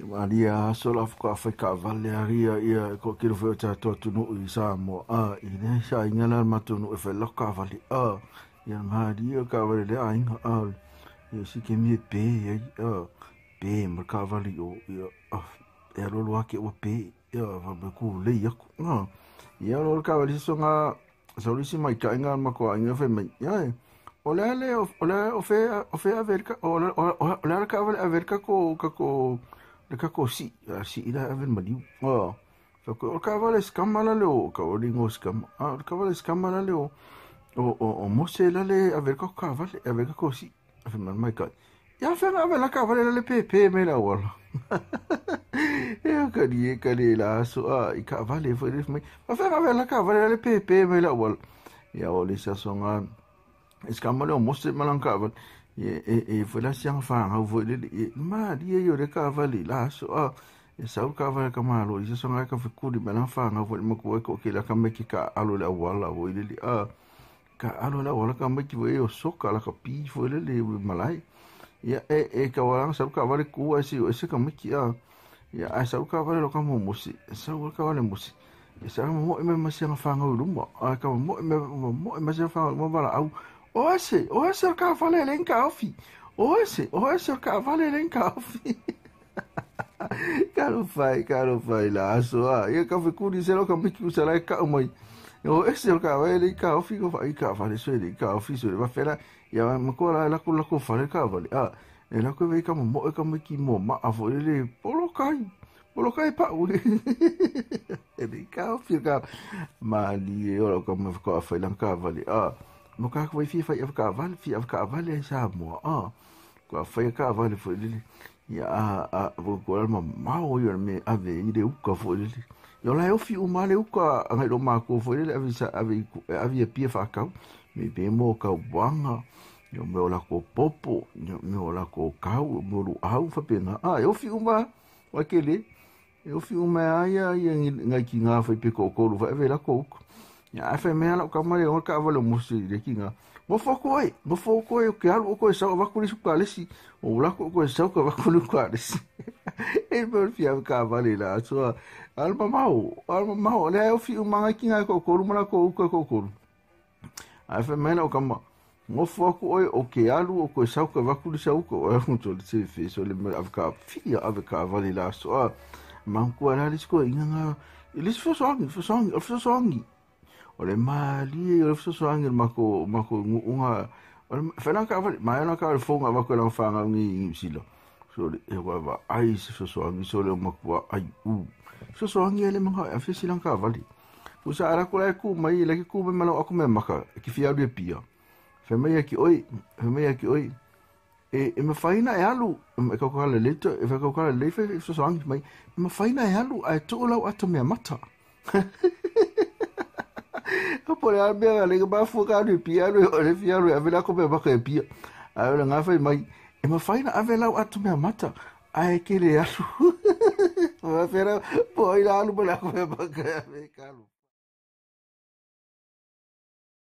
Maria Hasol of Afrika Vale Aria ia ko kilo fo ta to tunu i mo a i ne sa ingala matunu e feloka vale a ia Maria ka vale le ainga a ia si ke mi pe ia a pe ma ka vale o ia a ia lolo ake o pe ia va me ku le ia ko na ia lolo ka vale so nga saurisi mai ka inga ma ko inga fe mai ia o le of o le o fe o fe a verka o le o le ka vale a ko ko le ka kosi a ah, si ida even mali ah. ah, Oh, so ko ka vale skama la le o ka o ni ngos kam a ka vale skama la le o o o, o mo se la le a ver ko ka vale a ver ka kosi a ya fe na ve la ka vale la le pe pe me la wala ya, e o ka die ka le lah. la so a i vale fo le fe mai a fe la ka vale la le me la wala ya o le sa so Es kamu leh mesti melangkah. Ye, ye, ye, fulas yang fang, aku boleh di, ma dia yo reka vali lah. So, ye, saya reka vali kau alu. Ia sangat aku fikir di mana fang, aku boleh mukul aku kira kau meki ka alu le awal lah, boleh lah, lah, di, ah, ka alu le lah, awal kamu meki boleh yo sok kala kapi boleh di malai. Ya, eh, eh, kawalan saya reka vali kuat sih, esok kamu meki ah. Ya, saya reka vali lo kamu musi, saya reka vali musi. Saya mau mahu ya, masih yang faham rumah, kamu mahu mahu masih faham rumah balau. Oxe, oxe, o cavalo ele encalfe. Oxe, oxe, ah, o cavalo ele encalfe. caro vai, caro vai lá, só. E o cavalo com dizendo que o que você lá é calma. Oxe, o cavalo ele eu o cavalo isso ele encalfe, isso ele vai falar. E a minha cola ela com o cavalo, cavalo. Ah, ela que veio como mo, como que mo, ma avô ele polocai. Polocai pa. Ele encalfe, cavalo. Mas ali eu como ficou a falar cavalo. Ah. ma ka ko fi fai afka aval fi afka aval ya sa mo a ko fai ka aval fo le ya a a ko ko ma ma o yo me ave i de uka fo le yo la yo fi u ma le uka ngai lo ma ko fo le ave sa ave ave pia fa ka me be mo ka wanga yo me ola ko popo yo me ola ko kau mo lu au fa pena a yo fi u ma wa kele yo fi u ma ia ia ngai ki nga fai pe ko ko lu fa ave la ko uka a femena ka mare on ka avalo musi de kinga mo fo koi mo fo koi ke alu ko sa va kuri su kale si o la ko ko sa ko va kuri kale si e mo fi av ka vale la so al mama o al mama o le o fi o manga kinga ko ko mo la ko ko ko ko a femena ka ma mo fo koi o ke alu ko sa ko va kuri sa ko o hu to le fi so le av ka fi av ka vale la so ma ko ala le ko inga ilis fo songi fo o le mali o le fesoasoage le mako mako gu'uga fenaka avale mae ona ka le foga avako lau fagaugi i usila so le e ua va ai so so le o makua ai u fesoasoagi ai le maga afi afesilaga ka avale usa ara ko ku mai le ku mai malau aku me maka ki fia le pia fe mai ki oi fe mai ki oi e e me faina e alu e ka ka le leto e ka ka le lefe so sang mai me faina e alu ai to lau atu me mata pole a be le ba fu ka ni pia ru o le fia ru a vela ko be ba ka pia a le nga fai mai e mafai na a atu me mata a e ke le asu o la lu ba la ko be ba ka